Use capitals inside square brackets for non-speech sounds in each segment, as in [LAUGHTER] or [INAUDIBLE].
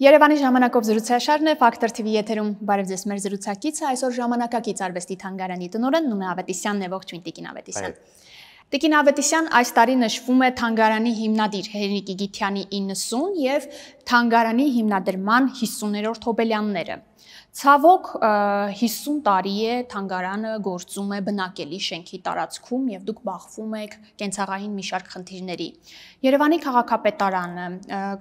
Երևանի ժամանակով զրուցաշարն է Factor TV եթերում։ Բարև ձեզ, մեր զրուցակիցը այսօր ժամանակակից արվեստի թանգարանի տնօրեն Նունե Ավետիսյանն է, ողջույն Տիկին Ավետիսյան։ Տիկին Ավետիսյան այս տարի նշվում է թանգարանի հիմնադիր Հերնիկի Գիթյանի 90 եւ թանգարանի հիմնադրման 50-րդ հոբելյանները։ Ցավոք 50 տարի է թանգարանը գործում է բնակելի շենքի տարածքում եւ դուք բախվում եք կենցաղային մի շարք խնդիրների։ Երևանի քաղաքապետարանը,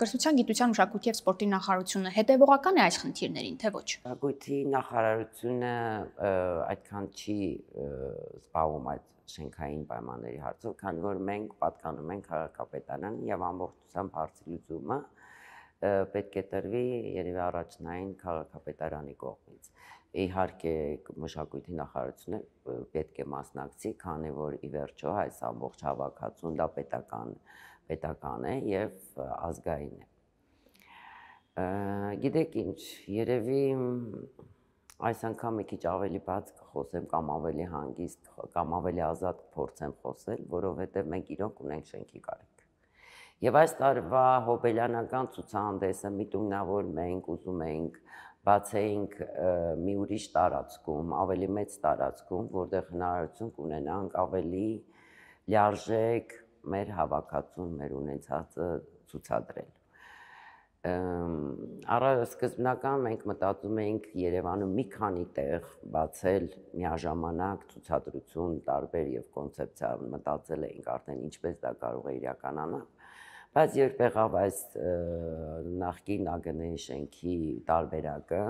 Կրթության, Գիտության, Մշակույթի եւ Սպորտի նախարարությունը հետեւողական է այս խնդիրներին, թե ոչ։ Գույթի նախարարությունը այդքան չի զբաղվում այդ շենքային պայմանների հարցով, քանի որ մենք պատկանում ենք քաղաքապետարանին եւ ամբողջությամբ հարցի լուծումը պետք է տրվի երևի առաջնային քաղաքապետարանի կողմից։ Իհարկե մշակույթի նախարարությունը պետք է մասնակցի, քանի որ ի վերջո այս ամբողջ հավաքածուն դա պետական պետական է եւ ազգային է։ Գիտեք ինչ, երևի այս անգամ մի քիչ ավելի բաց կխոսեմ կամ ավելի հանգիստ կամ ավելի ազատ կփորձեմ խոսել, որովհետեւ մենք իրոք ունենք շենքի կարիք Եվ այս տարվա հոբելյանական ցուցահանդեսը միտումնավորում էինք, ուզում էինք բացեինք մի ուրիշ տարածքում, ավելի մեծ տարածքում, որտեղ հնարավորություն կունենանք ավելի լարժեք մեր հավաքածուն, մեր ունեցածը ցուցադրել առա սկզբնական մենք մտածում էինք Երևանում մի քանի տեղ բացել միաժամանակ ցուցադրություն տարբեր եւ կոնցեպցիա մտածել էինք արդեն ինչպես դա կարող է իրականանալ Բայց երբ եղավ այս նախկին ԱԳՆ-ի շենքի տարբերակը,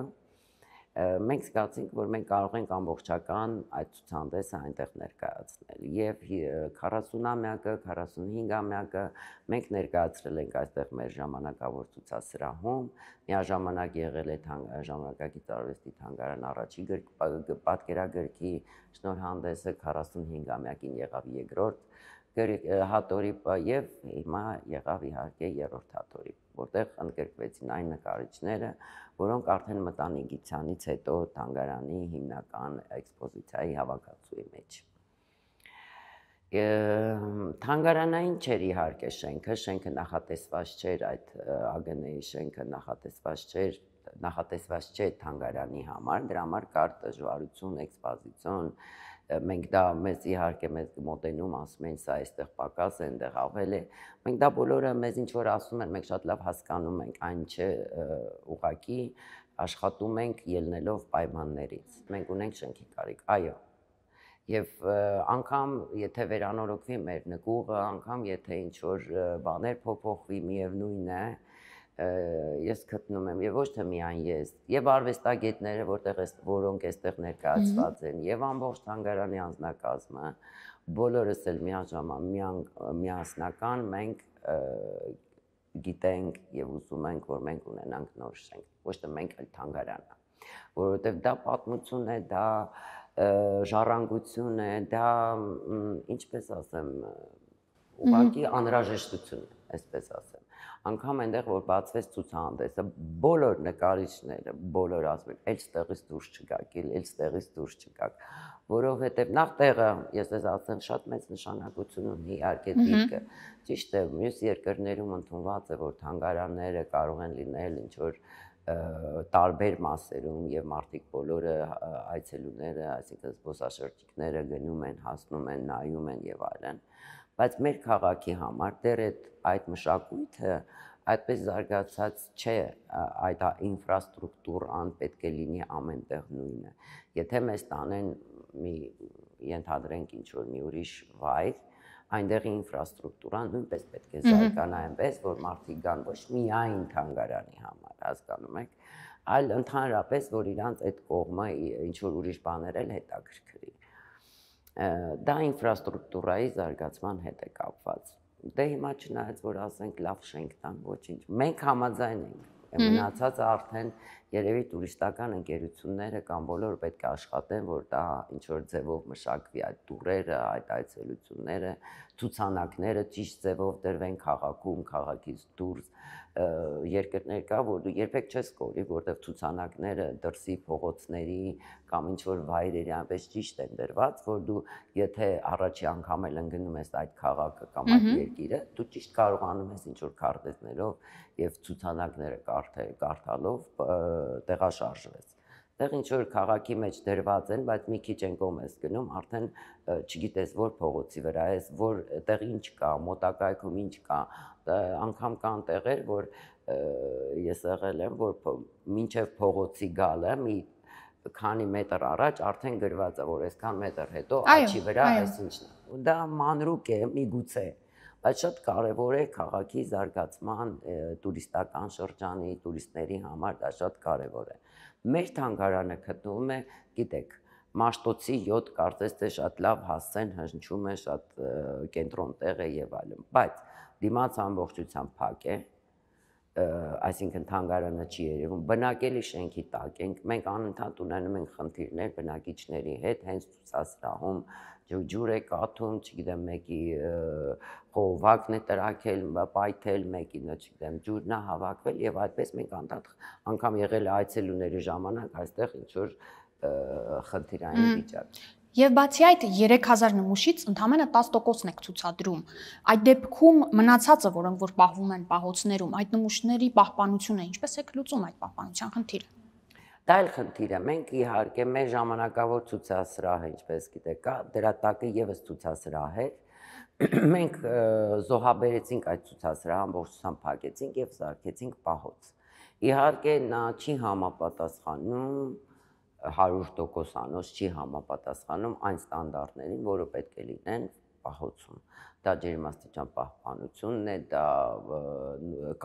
մենք զգացինք, որ մենք կարող ենք ամբողջական այդ ցուցանդեսը այնտեղ ներկայացնել։ Եվ 40-ամյակը, 45-ամյակը մենք ներկայացրել ենք այստեղ մեր ժամանակավոր ցուցասրահում։ Միաժամանակ եղել է ժամանակակից արվեստի թանգարան առաջի գրք պատկերագրքի շնորհանդեսը 45-ամյակին եղավ երկրորդ հատորիպը եւ հիմա եղավ իհարկե երրորդ հատորիպ, որտեղ ընդգրկվեցին այն նկարիչները, որոնք արդեն մտան Իգիթյանից հետո Թանգարանի հիմնական էքսպոզիցիայի հավաքածուի մեջ։ Թանգարանային չէր իհարկե շենքը, շենքը նախատեսված չէր այդ ԱԳՆ-ի շենքը նախատեսված չէր նախատեսված չէ թանգարանի համար, դրա համար կար դժվարություն, էքսպոզիցիոն, մենք դա մեզ իհարկե մեզ մոտենում ասում են սա այստեղ պակաս է, այնտեղ ավել է։ Մենք դա բոլորը մեզ ինչ որ ասում են, մենք շատ լավ հասկանում ենք, այն չէ ուղակի աշխատում ենք ելնելով պայմաններից։ Մենք ունենք շենքի կարիք, այո։ Եվ անգամ եթե վերանորոգվի մեր նկուղը, անգամ եթե ինչ որ բաներ փոփոխվի, միևնույնն է, մի ես գտնում եմ եւ ոչ թե միայն ես եւ արվեստագետները որտեղ էս որոնք էստեղ ներկայացված են եւ ամբողջ հանգարանի անձնակազմը բոլորս էլ միաժաման միան միասնական մենք գիտենք եւ ուզում ենք որ մենք ունենանք նոր շենք ոչ թե մենք էլ հանգարանը որովհետեւ դա պատմություն է դա ժառանգություն է դա ինչպես ասեմ ուղղակի անհրաժեշտություն է այսպես ասեմ անգամ այնտեղ որ բացվեց ցուցահանդեսը, բոլոր նկարիչները, բոլոր ասում են, «Էլ ստեղից դուրս չգաք, էլ ստեղից դուրս չգաք»։ Որովհետև նախ տեղը, ես ես ասեմ, շատ մեծ նշանակություն ունի իհարկե դիրքը։ Ճիշտ է, մյուս երկրներում ընդունված է, որ թանգարանները կարող են լինել ինչ որ տարբեր մասերում եւ մարդիկ բոլորը այցելուները, այսինքն զբոսաշրջիկները գնում են, հասնում են, նայում են եւ այլն բայց մեր քաղաքի համար դեռ այդ այդ մշակույթը այդպես զարգացած չէ այդ ինֆրաստրուկտուրան պետք է լինի ամենտեղ նույնը եթե մեզ տանեն մի ենթադրենք ինչ որ մի ուրիշ վայր այնտեղ ինֆրաստրուկտուրան նույնպես պետք է զարգանա այնպես որ մարդիկ գան ոչ միայն թանգարանի համար հասկանում եք այլ ընդհանրապես որ իրանց այդ կողմը ինչ որ ուրիշ բաներ էլ հետաքրքրի դա ինֆրաստրուկտուրայի զարգացման հետ է կապված։ Դե հիմա չնայած որ ասենք լավ շենք տան ոչինչ, մենք համաձայն ենք։ Մնացածը արդեն երևի տուրիստական ընկերությունները կամ բոլորը պետք է աշխատեն, որ դա ինչ որ ձևով մշակվի այդ տուրերը, այդ այցելությունները, ցուցանակները ճիշտ ձևով դրվեն քաղաքում, քաղաքից դուրս երկրներ կա, որ դու երբեք չես կորի, որտեղ ցուցանակները դրսի փողոցների կամ ինչ որ վայրերի այնպես ճիշտ են դրված, որ դու եթե առաջի անգամ էլ ընկնում ես այդ քաղաքը կամ այդ երկիրը, դու ճիշտ կարողանում ես ինչ որ քարտեզներով եւ ցուցանակները կարդալ կարդալով տեղաշարժվեց տեղ ինչ որ քաղաքի մեջ դրված են, բայց մի քիչ են կոմես գնում, արդեն չգիտես որ փողոցի վրա ես, որ տեղ ինչ կա, մոտակայքում ինչ կա, անգամ կան տեղեր, որ ես եղել եմ, որ մինչև փողոցի գալը մի քանի մետր առաջ արդեն գրված է, որ այսքան մետր հետո աչի վրա այս ինչն է։ Դա մանրուկ է, միգուցե։ Այո բայց շատ կարևոր է քաղաքի զարգացման տուրիստական շրջանի, տուրիստների համար դա շատ կարևոր է։ Մեր թանգարանը գտնվում է, գիտեք, Մաշտոցի 7 կարծես թե շատ լավ հասցեն, հնչում է շատ կենտրոն տեղ է եւ այլն, բայց դիմաց ամբողջությամբ փակ է, այսինքն թանգարանը չի երևում։ Բնակելի շենքի տակ ենք, մենք անընդհատ ունենում ենք խնդիրներ բնակիչների հետ, հենց ցուցասրահում ջուր է կաթում, չգիտեմ, մեկի խողովակն է տրակել, պայթել, մեկին, չգիտեմ, ջուրն է հավաքվել եւ այդպես մենք անդադ անգամ եղել է այցելուների ժամանակ այստեղ ինչ որ խնդիրային վիճակ։ Եվ բացի այդ 3000 նմուշից ընդամենը 10%-ն եք ցուցադրում։ Այդ դեպքում մնացածը, որոնք որ պահվում են պահոցներում, այդ նմուշների պահպանությունը ինչպես եք լուծում այդ պահպանության խնդիրը։ Դա էլ խնդիր է։ Մենք իհարկե մեր ժամանակավոր ցուցասրահը, ինչպես գիտեք, կա, դրա տակը եւս ցուցասրահ է։ [CLEARS THROAT] Մենք զոհաբերեցինք այդ ցուցասրահը, ամբողջությամբ փակեցինք եւ սարքեցինք պահոց։ Իհարկե նա չի համապատասխանում 100% անոց չի համապատասխանում այն ստանդարտներին, որը պետք է լինեն պահոցում։ Դա ջերմաստիճան պահպանությունն է, դա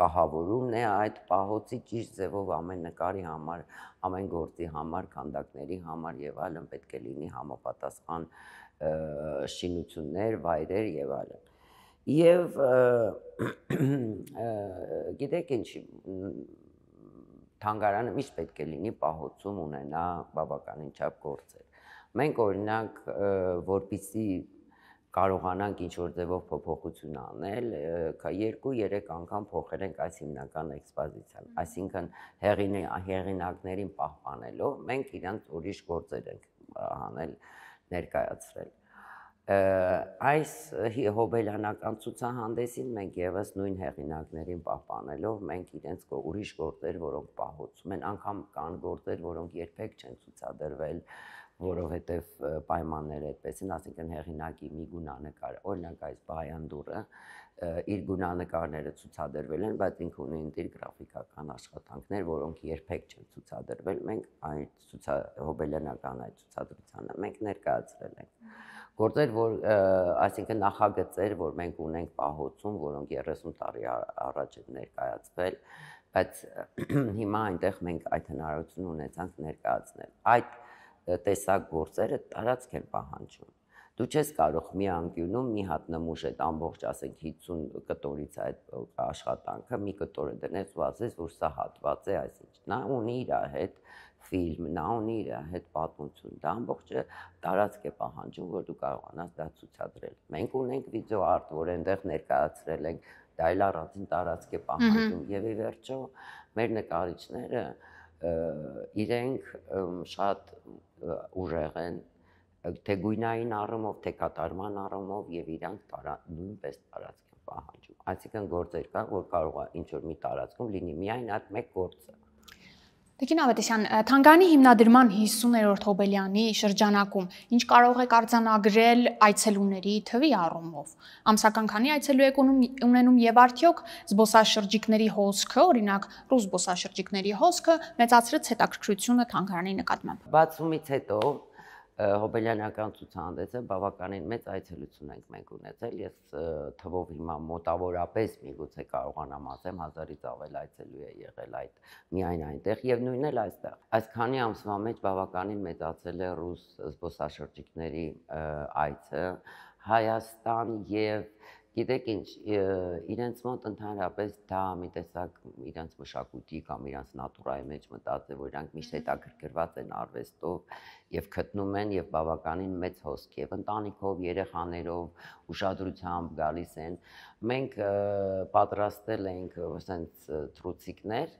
կահավորումն է այդ պահոցի ճիշտ ձևով ամեն նկարի համար, ամեն գործի համար, քանդակների համար եւ այլն պետք է լինի համապատասխան շինություններ, վայրեր եւ այլն։ Եվ գիտեք ինչի թանգարանը միշտ պետք է լինի պահոցում ունենա բավականին չափ գործեր։ Մենք օրինակ որpիսի կարողանանք ինչ որ ձևով փոփոխություն անել, երկու-երեք անգամ փոխերենք այս հիմնական էքսպոզիցիան։ Այսինքն հեղին հեղինակներին պահպանելով մենք իրանց ուրիշ գործեր ենք հանել ներկայացրել այս հոբելյանական ցուցահանդեսին մենք եւս նույն հեղինակներին պահպանելով մենք իրենց ուրիշ գործեր, որոնք պահոցում են, անգամ կան գործեր, որոնք երբեք չեն ցուցադրվել, որովհետև պայմանները այդպես են, ասինքն հեղինակի մի գունանկար, օրինակ այս բայանդուրը իր գունանկարները ցուցադրվել են, բայց ինքը ունի իր գրաֆիկական աշխատանքներ, որոնք երբեք չեն ցուցադրվել։ Մենք այդ ցուցա հոբելյանական այդ ցուցադրությանը մենք ներկայացրել ենք գործեր, որ այսինքն նախագծեր, որ մենք ունենք պահոցում, որոնք 30 տարի առաջ են ներկայացվել, բայց հիմա այնտեղ մենք այդ հնարավորությունը ունեցանք ներկայացնել։ Այդ տեսակ գործերը տարածք են պահանջում Դու չես կարող մի անկյունում մի հատ նմուշ այդ ամբողջ, ասենք 50 կտորից այդ աշխատանքը մի կտորը դնես ու ասես, որ սա հատված է, այսինչ նա ունի իր հետ ֆիլմ, նա ունի իր հետ պատմություն, դա ամբողջը տարածք է պահանջում, որ դու կարողանաս դա ցուցադրել։ Մենք ունենք վիդեո արտ, որ այնտեղ ներկայացրել ենք, դա էլ առանձին տարածք է պահանջում եւ ի վերջո մեր նկարիչները իրենք շատ ուժեղ են թե գույնային առումով, թե կատարման առումով եւ իրանք տարա, նույնպես տարածք են պահանջում։ Այսինքն գործեր կա, որ կարող է ինչ որ մի տարածքում լինի միայն այդ մեկ գործը։ Տիկին Ավետիսյան, Թանգարանի հիմնադրման 50-րդ հոբելյանի շրջանակում ինչ կարող եք արձանագրել այցելուների թվի առումով։ Ամսական քանի այցելու եք ունենում եւ արդյոք զբոսաշրջիկների հոսքը, օրինակ ռուս զբոսաշրջիկների հոսքը մեծացրեց հետաքրքրությունը Թանգարանի նկատմամբ։ Բացումից հետո Հոբելյանական ցուցահանդեսը բավականին մեծ այցելություն ենք մենք ունեցել։ Ես թվով հիմա մոտավորապես միգուցե կարողանամ ասեմ 1000-ից ավել այցելու է եղել այդ միայն այնտեղ եւ նույնն էլ այստեղ։ Այս քանի ամսվա մեջ բավականին մեծացել է ռուս զբոսաշրջիկների այցը Հայաստան եւ Գիտեք ինչ, իրենց մոտ ընդհանրապես դա մի տեսակ իրենց մշակույթի կամ իրենց նատուրայի մեջ մտածել, որ իրանք միշտ հետաքրքրված են արվեստով եւ գտնում են եւ բավականին մեծ հոսք եւ ընտանիքով, երեխաներով, ուշադրությամբ գալիս են։ Մենք պատրաստել ենք ասենց թրուցիկներ,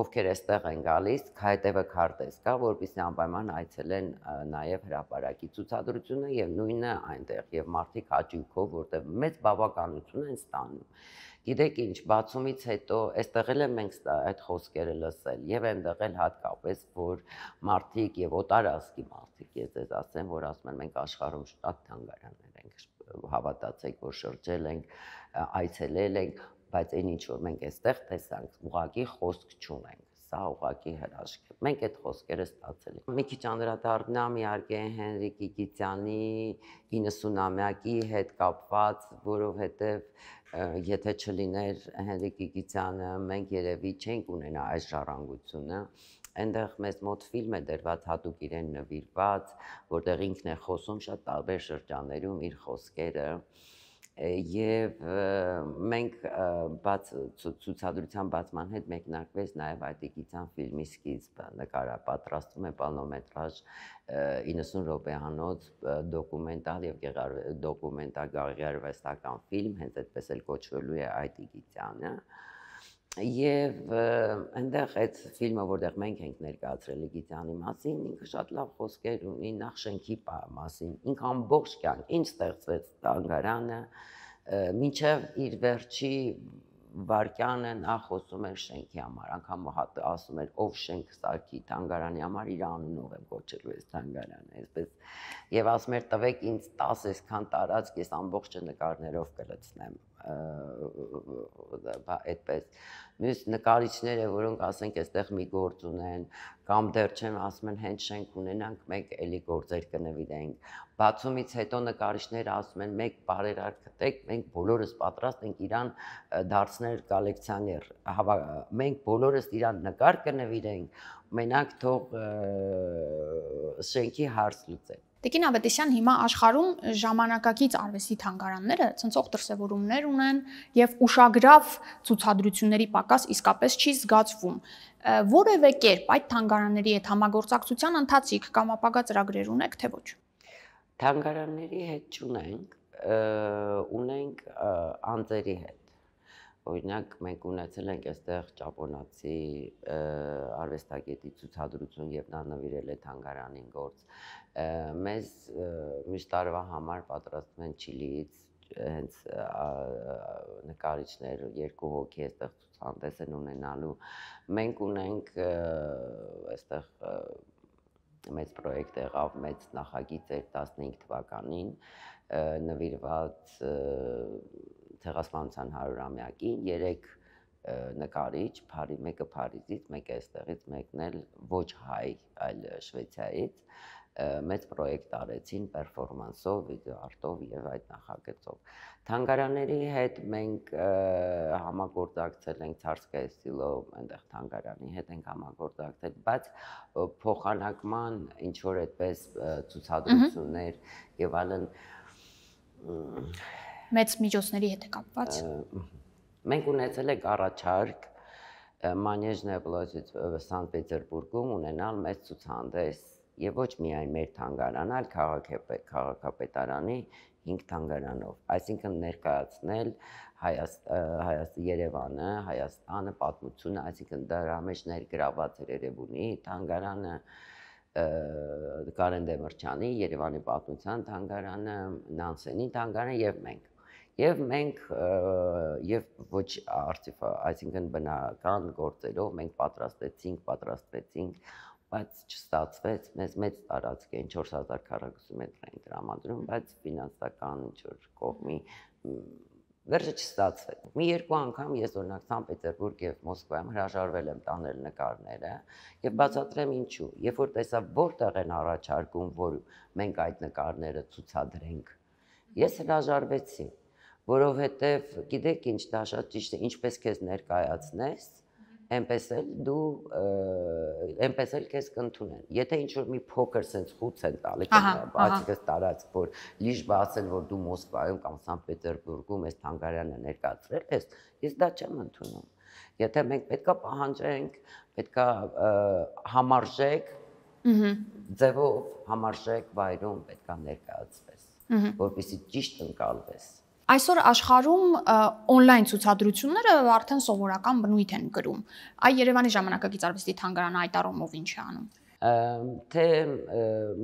ովքեր էստեղ են գալիս, հայտեւը քարտեզ կա, որովհետեւ անպայման այցելեն նաեւ հրաապարակի ցուցադրությունը եւ նույնը այնտեղ եւ մարդիկ հաճույքով, որտեղ մեծ բավականություն են ստանում։ Գիտեք ինչ, բացումից հետո այստեղ էլ մենք այդ խոսքերը լսել եւ այնտեղ էլ հատկապես որ մարդիկ եւ օտարազգի մարդիկ ես ձեզ ասեմ, որ ասում են մենք աշխարհում շատ թանգարաններ ենք, հավատացեք, որ շրջել ենք, այցելել ենք, բայց այն ինչ որ մենք այստեղ տեսանք, ուղակի խոսք չունենք սա ուղակի հրաշք է։ Մենք այդ խոսքերը ստացել ենք։ Մի քիչ անդրադառնամ իհարկե Հենրիկ Իգիթյանի 90-ամյակի հետ կապված, որովհետև եթե չլիներ Հենրիկ Իգիթյանը, մենք երևի չենք ունենա այս ժառանգությունը այնտեղ մեզ մոտ ֆիլմ է դրված հատուկ իրեն նվիրված, որտեղ ինքն է խոսում շատ տարբեր շրջաներում իր խոսքերը, եւ մենք բաց ցուցադրության բացման հետ մեկնարկվեց նաեւ այդ գիտան ֆիլմի սկիզբը նկարա պատրաստվում է պանոմետրաժ 90 րոպեանոց դոկումենտալ եւ դոկումենտալ գաղարվեստական ֆիլմ հենց այդպես էլ կոչվելու է այդ գիտյանը Եվ այնտեղ այդ ֆիլմը, որտեղ մենք ենք ներկայացրել Գիտյանի մասին, ինքը շատ լավ խոսքեր ունի նախ շենքի մասին, ինք ամբողջ կյանք ինչ ստեղծվեց Տանգարանը, մինչև իր վերջի վարքյանը նա խոսում էր շենքի համար, անգամ ասում էր ով շենք սարքի Թանգարանի համար իր անունով եմ կոչելու այս Թանգարանը, այսպես եւ ասում էր տվեք ինձ 10 այսքան տարածք, ես ամբողջը նկարներով կլցնեմ բա այդպես։ Մյուս նկարիչները, որոնք ասենք այստեղ մի գործ ունեն կամ դեռ չեն ասում են հենց շենք ունենանք, մենք էլի գործեր կնվիրենք։ Բացումից հետո նկարիչները ասում են մեկ բարերարքտեք, մենք բոլորս պատրաստ ենք իրան դարձնել կոլեկցիոներ։ Մենք բոլորս իրան նկար կնվիրենք, մենակ թող շենքի հարց լուծենք Տիկին Ավետիսյան հիմա աշխարհում ժամանակակից արվեստի թանգարանները ցնցող դրսևորումներ ունեն եւ ուշագրավ ցուցադրությունների պակաս իսկապես չի զգացվում։ Որևէ կերպ այդ թանգարանների հետ համագործակցության ընթացիկ կամ ապագա ծրագրեր ունեք թե ոչ։ Թանգարանների հետ չունենք, ունենք անձերի հետ Օրինակ մենք ունեցել ենք այստեղ ճապոնացի արվեստագետի ցուցադրություն եւ նա նվիրել է թանգարանին գործ։ Մեզ մյուս տարվա համար պատրաստում են Չիլիից հենց նկարիչներ երկու հոգի այստեղ ցուցանտես են ունենալու։ Մենք ունենք այստեղ մեծ պրոյեկտ եղավ մեծ նախագիծ էր 15 թվականին նվիրված ցեղասպանության 100-ամյակին 3 նկարիչ, Փարի մեկը Փարիզից, մեկը այստեղից, մեկն էլ ոչ հայ, այլ Շվեცայից մեծ պրոյեկտ արեցին պերֆորմանսով, վիդեոարտով եւ այդ նախագծով։ Թանգարանների հետ մենք համագործակցել ենք Ցարսկայ ստիլո այնտեղ թանգարանի հետ ենք համագործակցել, բայց փոխանակման ինչ որ այդպես ցուցադրություններ եւ այլն մեծ միջոցների հետ է կապված։ Մենք ունեցել ենք առաջարկ Մանեժնե պլոցից Սանտ-Պետերբուրգում ունենալ մեծ ցուցահանդես եւ ոչ միայն մեր թանգարան, այլ քաղաքապետարանի 5 թանգարանով, այսինքն ներկայացնել Հայաստան Երևանը, Հայաստանը պատմությունը, այսինքն դրա մեջ ներգրաված էր Երևանի թանգարանը, Կարեն Դեմրճյանի Երևանի պատմության թանգարանը, Նանսենի թանգարանը եւ մենք եւ մենք եւ ոչ արտիֆա, այսինքն բնական գործերով մենք պատրաստեցինք, պատրաստվեցինք, բայց չստացվեց, մեզ մեծ տարածք էին 4000 քառակուսի մետր էին տրամադրում, բայց ֆինանսական ինչ որ կողմի վերջը չստացվեց։ Մի երկու անգամ ես օրինակ Սան Պետերբուրգ եւ Մոսկվայում հրաժարվել եմ տանել նկարները եւ բացատրեմ ինչու։ Երբ որ տեսա որտեղ են առաջարկում, որ մենք այդ նկարները ցուցադրենք, ես հրաժարվեցի որովհետև գիտեք ինչ դա շատ ճիշտ է, ինչպես քեզ ներկայացնես, այնպես էլ դու այնպես էլ քեզ կընդունեն։ Եթե ինչ որ մի փոքր sense խուց են տալի բացիկս տարած, որ լիժ ասել, որ դու Մոսկվայում կամ Սանտ Պետերբուրգում ես թանգարանը ներկայացրել ես, ես դա չեմ ընդունում։ Եթե մենք պետքա պահանջենք, պետքա համարժեք ձևով համարժեք վայրում պետքա ներկայացվես, որպեսզի ճիշտ ընկալվես։ Ահա Այսօր աշխարհում on-line ցուցադրությունները արդեն սովորական բնույթ են գրում։ Այ Երևանի ժամանակակից արվեստի թանգարանը այդ առումով ինչ է անում թե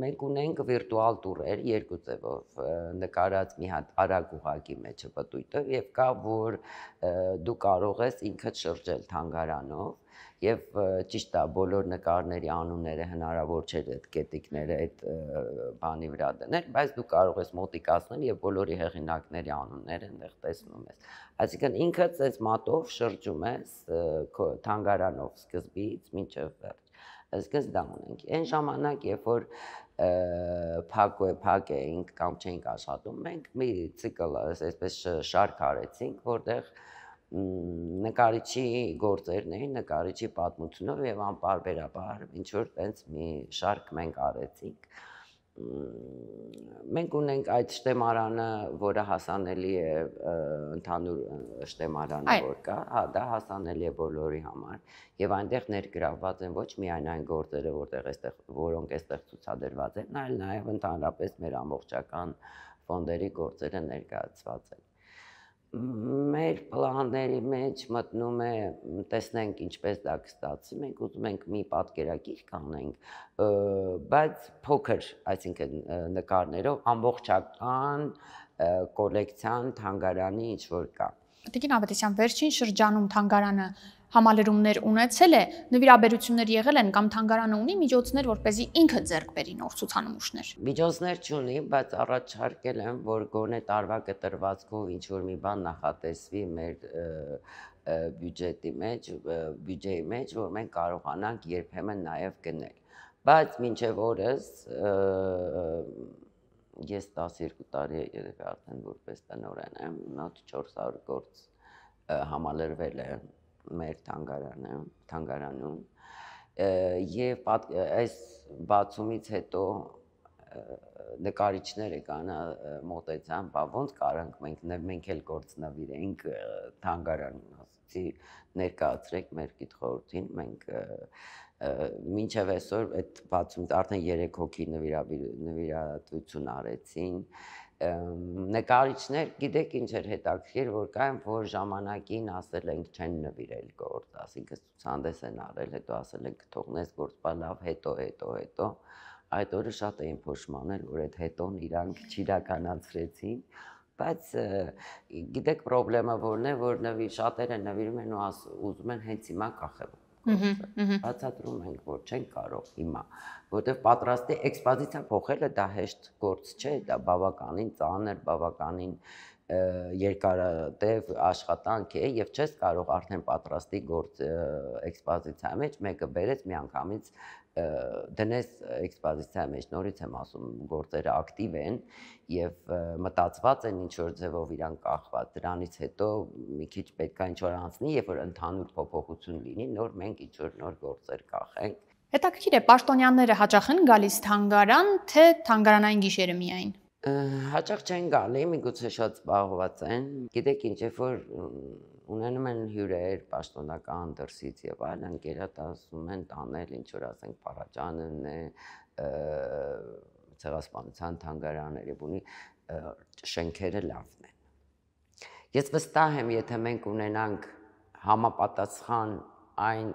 մենք ունենք վիրտուալ տուրեր երկու ձևով նկարած մի հատ արագ ուղակի մեջը պտույտով եւ կա որ դու կարող ես ինքդ շրջել թանգարանով եւ ճիշտ է բոլոր նկարների անունները հնարավոր չէ այդ կետիկները այդ բանի վրա դնել, բայց դու կարող ես մոտիկացնել եւ բոլորի հեղինակների անունները այնտեղ տեսնում ես։ Այսինքն ինքդ այս մատով շրջում ես թանգարանով սկզբից մինչև վերջ սկզբան ունենք։ Այն ժամանակ, երբ որ փակո է փակեինք կամ չենք աշխատում, մենք մի ցիկլ այսպես շարք արեցինք, որտեղ նկարիչի գործերն էին, նկարիչի պատմությունով եւ անպարբերաբար ինչ որ տենց մի շարք մենք արեցինք։ Ա, մենք ունենք այդ շտեմարանը, որը հասանելի է ընդհանուր շտեմարանը, որ կա, հա, դա հասանելի է բոլորի համար եւ այնտեղ ներգրավված են ոչ միայն այն գործերը, որտեղ այստեղ որոնք այստեղ ցուցադրված են, այլ նաեւ ընդհանրապես մեր ամբողջական ֆոնդերի գործերը ներկայացված են մեր պլանների մեջ մտնում է տեսնենք ինչպես դա կստացվի մենք ուզում ենք մի պատկերագիր կանենք բայց փոքր այսինքն նկարներով ամբողջական կոլեկցիան թանգարանի ինչ որ կա Տիկին Ավետիսյան վերջին շրջանում թանգարանը համալրումներ ունեցել է, նվիրաբերություններ եղել են կամ թանգարանը ունի միջոցներ, որպեսզի ինքը ձեռք բերի նոր ցուցանմուշներ։ Միջոցներ չունի, բայց առաջարկել եմ, որ գոնե տարվա կտրվածքով ինչ որ մի բան նախատեսվի մեր բյուջետի մեջ, բյուջեի մեջ, որ մենք կարողանանք երբեմն նաև գնել։ Բայց մինչև օրս ես 12 տարի երեք արդեն որպես տնօրեն եմ, մոտ 400 գործ համալրվել է մեր թանգարանը, թանգարանում եւ այս բացումից հետո նկարիչները կան մոտեցան, բա ոնց կարանք մենք մենք էլ գործ նվիրենք թանգարանին, ասացի ներկայացրեք մեր գիտխորհրդին, մենք մինչև այսօր այդ բացումից արդեն 3 հոգի նվիրատվություն արեցին, նվիրա նկարիչներ գիտեք ինչ էր հետաքրքիր, որ կային, որ ժամանակին ասել ենք չեն նվիրել գործ, ասինքն ցուցանδես են արել, հետո ասել են կթողնես գործը լավ, հետո, հետո, հետո։ Այդ օրը շատ էին փոշմանել, որ այդ հետոն իրանք չիրականացրեցին, բայց գիտեք խնդրեմը որն է, որ նվի շատերը նվիրում են ու ուզում են հենց հիմա կախել Բացատրում ենք, որ չեն կարող հիմա, որտեվ պատրաստի էքսպոզիցիա փոխելը դա հեշտ գործ չէ, դա բավականին ծանր, բավականին երկարատև աշխատանք է եւ չես կարող արդեն պատրաստի գործ էքսպոզիցիա մեջ մեկը բերես միանգամից դնես էքսպոզիցիա մեջ նորից եմ ասում գործերը ակտիվ են եւ մտածված են ինչ որ ձևով իրան կախված դրանից հետո մի քիչ պետք է ինչ որ անցնի եւ որ ընդհանուր փոփոխություն լինի նոր մենք ինչ որ նոր գործեր կախենք հետաքրքիր է պաշտոնյանները հաճախ են գալիս թանգարան թե թանգարանային գիշերը միայն հաճախ չեն գալի միգուցե շատ զբաղված են գիտեք ինչ երբ որ ունենում են հյուրեր, պաշտոնական դրսից եւ այլ ընկերատ ասում են տանել ինչ որ ասենք փառաճանն է ցեղասպանության թանգարանները ունի շենքերը լավն են։ Ես վստահ եմ, եթե մենք ունենանք համապատասխան այն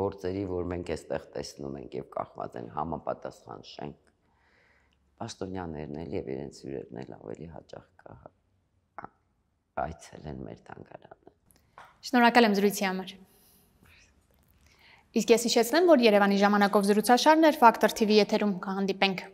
գործերի, որ մենք այստեղ տեսնում ենք եւ կախված են համապատասխան շենք, պաշտոնյաներն էլ եւ իրենց հյուրերն էլ ավելի հաճախ կհա այցելեն մեր թանգարանը։ Շնորհակալ եմ զրույցի համար։ Իսկ ես հիշեցնեմ, որ Երևանի ժամանակով զրուցաշարն էր Factor TV եթերում կհանդիպենք։